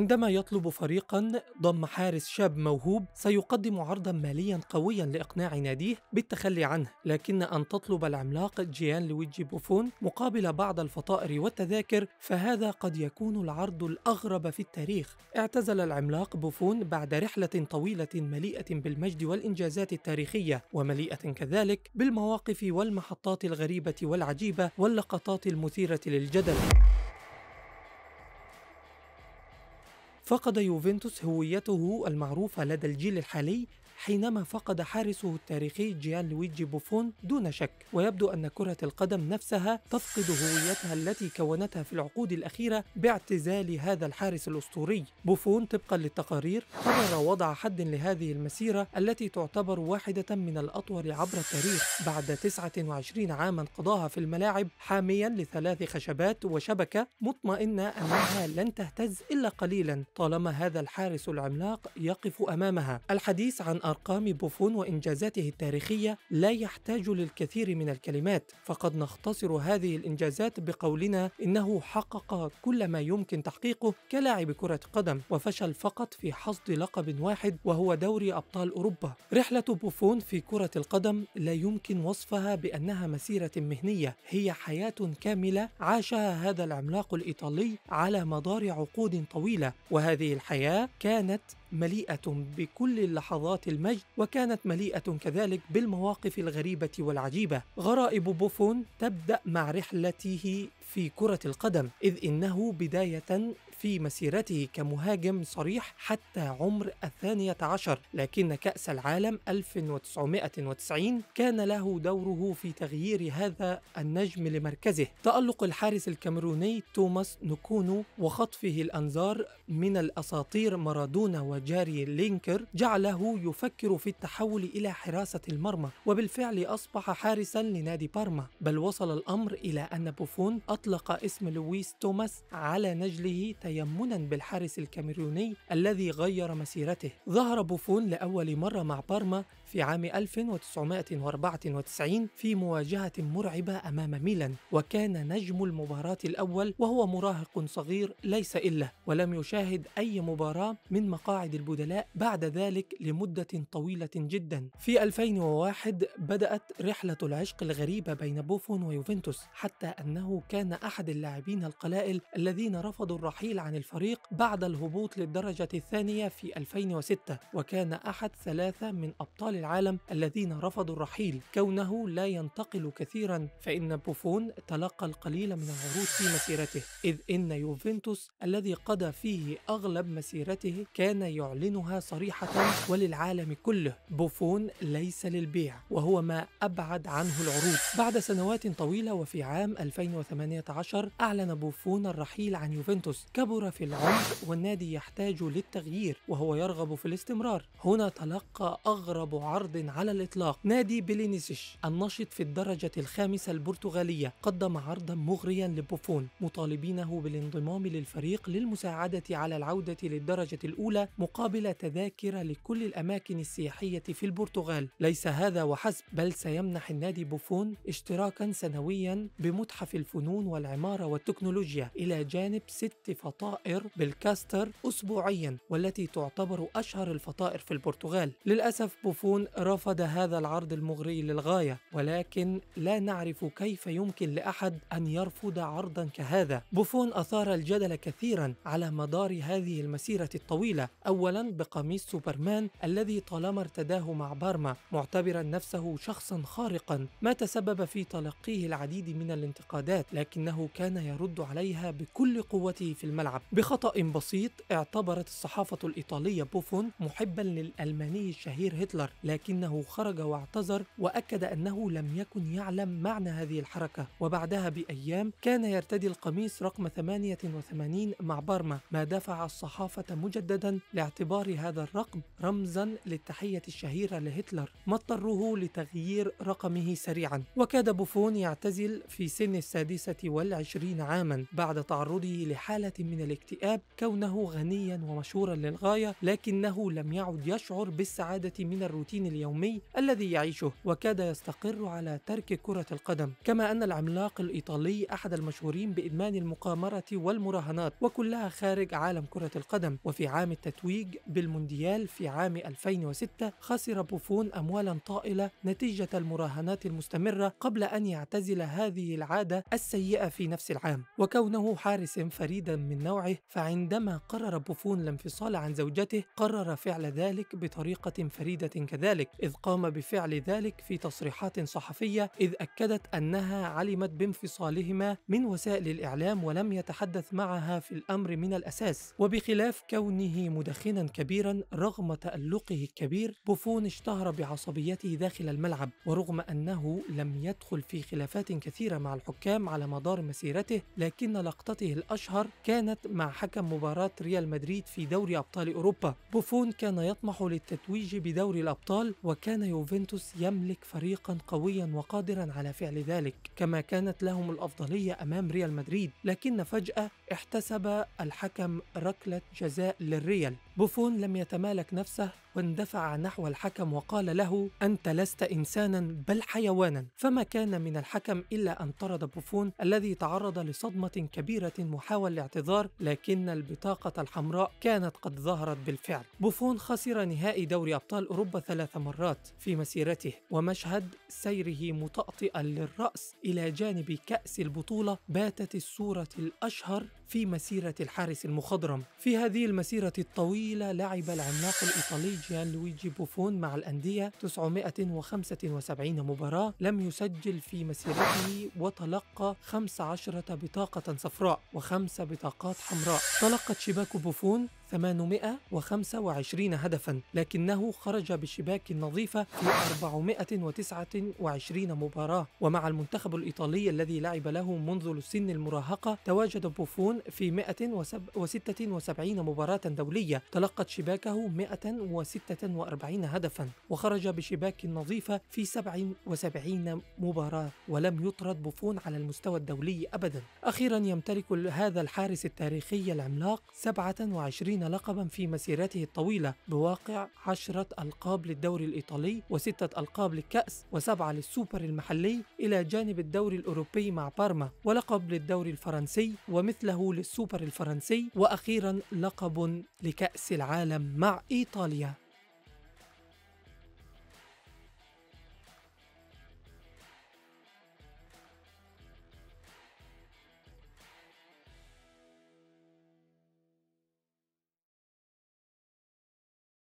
عندما يطلب فريقا ضم حارس شاب موهوب سيقدم عرضا ماليا قويا لإقناع ناديه بالتخلي عنه لكن أن تطلب العملاق جيان لويجي بوفون مقابل بعض الفطائر والتذاكر فهذا قد يكون العرض الأغرب في التاريخ اعتزل العملاق بوفون بعد رحلة طويلة مليئة بالمجد والإنجازات التاريخية ومليئة كذلك بالمواقف والمحطات الغريبة والعجيبة واللقطات المثيرة للجدل فقد يوفنتوس هويته المعروفة لدى الجيل الحالي حينما فقد حارسه التاريخي جيان لويجي بوفون دون شك ويبدو أن كرة القدم نفسها تفقد هويتها التي كونتها في العقود الأخيرة باعتزال هذا الحارس الأسطوري بوفون طبقا للتقارير قرر وضع حد لهذه المسيرة التي تعتبر واحدة من الأطول عبر التاريخ بعد 29 عاما قضاها في الملاعب حاميا لثلاث خشبات وشبكة مطمئنة أنها لن تهتز إلا قليلا طالما هذا الحارس العملاق يقف أمامها الحديث عن أرقام بوفون وإنجازاته التاريخية لا يحتاج للكثير من الكلمات فقد نختصر هذه الإنجازات بقولنا إنه حقق كل ما يمكن تحقيقه كلاعب كرة قدم وفشل فقط في حصد لقب واحد وهو دوري أبطال أوروبا رحلة بوفون في كرة القدم لا يمكن وصفها بأنها مسيرة مهنية هي حياة كاملة عاشها هذا العملاق الإيطالي على مدار عقود طويلة وهذه الحياة كانت مليئة بكل اللحظات المجد وكانت مليئة كذلك بالمواقف الغريبة والعجيبة غرائب بوفون تبدأ مع رحلته في كرة القدم إذ إنه بداية في مسيرته كمهاجم صريح حتى عمر الثانية عشر لكن كأس العالم 1990 كان له دوره في تغيير هذا النجم لمركزه تألق الحارس الكاميروني توماس نكونو وخطفه الأنظار من الأساطير مارادونا وجاري لينكر جعله يفكر في التحول إلى حراسة المرمى وبالفعل أصبح حارسا لنادي بارما بل وصل الأمر إلى أن بوفون أطلق اسم لويس توماس على نجله تيمنا بالحارس الكاميروني الذي غير مسيرته ظهر بوفون لأول مرة مع بارما في عام 1994 في مواجهة مرعبة أمام ميلان وكان نجم المباراة الأول وهو مراهق صغير ليس إلا ولم يشاهد أي مباراة من مقاعد البدلاء بعد ذلك لمدة طويلة جدا في 2001 بدأت رحلة العشق الغريبة بين بوفون ويوفنتوس حتى أنه كان أحد اللاعبين القلائل الذين رفضوا الرحيل عن الفريق بعد الهبوط للدرجة الثانية في 2006 وكان أحد ثلاثة من أبطال العالم الذين رفضوا الرحيل كونه لا ينتقل كثيرا فإن بوفون تلقى القليل من العروض في مسيرته إذ إن يوفنتوس الذي قضى فيه أغلب مسيرته كان يعلنها صريحة وللعالم كله بوفون ليس للبيع وهو ما أبعد عنه العروض بعد سنوات طويلة وفي عام 2018 أعلن بوفون الرحيل عن يوفنتوس كبر في العمر والنادي يحتاج للتغيير وهو يرغب في الاستمرار هنا تلقى أغرب عرض على الإطلاق نادي بلينيسيش النشط في الدرجة الخامسة البرتغالية قدم عرضا مغريا لبوفون مطالبينه بالانضمام للفريق للمساعدة على العودة للدرجة الأولى مقابل تذاكر لكل الأماكن السياحية في البرتغال ليس هذا وحسب بل سيمنح النادي بوفون اشتراكا سنويا بمتحف الفنون والعمارة والتكنولوجيا إلى جانب ست فطائر الفطائر بالكاستر أسبوعيا والتي تعتبر أشهر الفطائر في البرتغال للأسف بوفون رفض هذا العرض المغري للغاية ولكن لا نعرف كيف يمكن لأحد أن يرفض عرضا كهذا بوفون أثار الجدل كثيرا على مدار هذه المسيرة الطويلة أولا بقميص سوبرمان الذي طالما ارتداه مع بارما معتبرا نفسه شخصا خارقا ما تسبب في تلقيه العديد من الانتقادات لكنه كان يرد عليها بكل قوته في المال الملعب بخطأ بسيط اعتبرت الصحافة الإيطالية بوفون محبا للألماني الشهير هتلر لكنه خرج واعتذر وأكد أنه لم يكن يعلم معنى هذه الحركة وبعدها بأيام كان يرتدي القميص رقم 88 مع بارما ما دفع الصحافة مجددا لاعتبار هذا الرقم رمزا للتحية الشهيرة لهتلر ما اضطره لتغيير رقمه سريعا وكاد بوفون يعتزل في سن السادسة والعشرين عاما بعد تعرضه لحالة من الاكتئاب كونه غنيا ومشهورا للغاية لكنه لم يعد يشعر بالسعادة من الروتين اليومي الذي يعيشه وكاد يستقر على ترك كرة القدم كما أن العملاق الإيطالي أحد المشهورين بإدمان المقامرة والمراهنات وكلها خارج عالم كرة القدم وفي عام التتويج بالمونديال في عام 2006 خسر بوفون أموالا طائلة نتيجة المراهنات المستمرة قبل أن يعتزل هذه العادة السيئة في نفس العام وكونه حارسا فريدا من من نوعه فعندما قرر بوفون الانفصال عن زوجته قرر فعل ذلك بطريقة فريدة كذلك إذ قام بفعل ذلك في تصريحات صحفية إذ أكدت أنها علمت بانفصالهما من وسائل الإعلام ولم يتحدث معها في الأمر من الأساس وبخلاف كونه مدخنا كبيرا رغم تألقه الكبير بوفون اشتهر بعصبيته داخل الملعب ورغم أنه لم يدخل في خلافات كثيرة مع الحكام على مدار مسيرته لكن لقطته الأشهر كانت كانت مع حكم مباراة ريال مدريد في دوري أبطال أوروبا بوفون كان يطمح للتتويج بدوري الأبطال وكان يوفنتوس يملك فريقا قويا وقادرا على فعل ذلك كما كانت لهم الأفضلية أمام ريال مدريد لكن فجأة احتسب الحكم ركلة جزاء للريال بوفون لم يتمالك نفسه واندفع نحو الحكم وقال له أنت لست إنسانا بل حيوانا فما كان من الحكم إلا أن طرد بوفون الذي تعرض لصدمة كبيرة محاول الاعتذار لكن البطاقة الحمراء كانت قد ظهرت بالفعل بوفون خسر نهائي دوري أبطال أوروبا ثلاث مرات في مسيرته ومشهد سيره متأطئا للرأس إلى جانب كأس البطولة باتت الصورة الأشهر في مسيرة الحارس المخضرم في هذه المسيرة الطويلة لعب العملاق الإيطالي جيان لويجي بوفون مع الأندية 975 مباراة لم يسجل في مسيرته وتلقى 15 بطاقة صفراء وخمس بطاقات حمراء تلقت شباك بوفون 825 هدفا لكنه خرج بشباك نظيفة في 429 مباراة ومع المنتخب الإيطالي الذي لعب له منذ سن المراهقة تواجد بوفون في 176 مباراة دولية تلقت شباكه 146 هدفا وخرج بشباك نظيفة في 77 مباراة ولم يطرد بوفون على المستوى الدولي أبدا أخيرا يمتلك هذا الحارس التاريخي العملاق 27 لقبا في مسيرته الطويلة بواقع 10 ألقاب للدوري الإيطالي وستة ألقاب للكأس وسبعة للسوبر المحلي إلى جانب الدوري الأوروبي مع بارما ولقب للدوري الفرنسي ومثله لقبه السوبر الفرنسي وأخيرا لقب لكأس العالم مع إيطاليا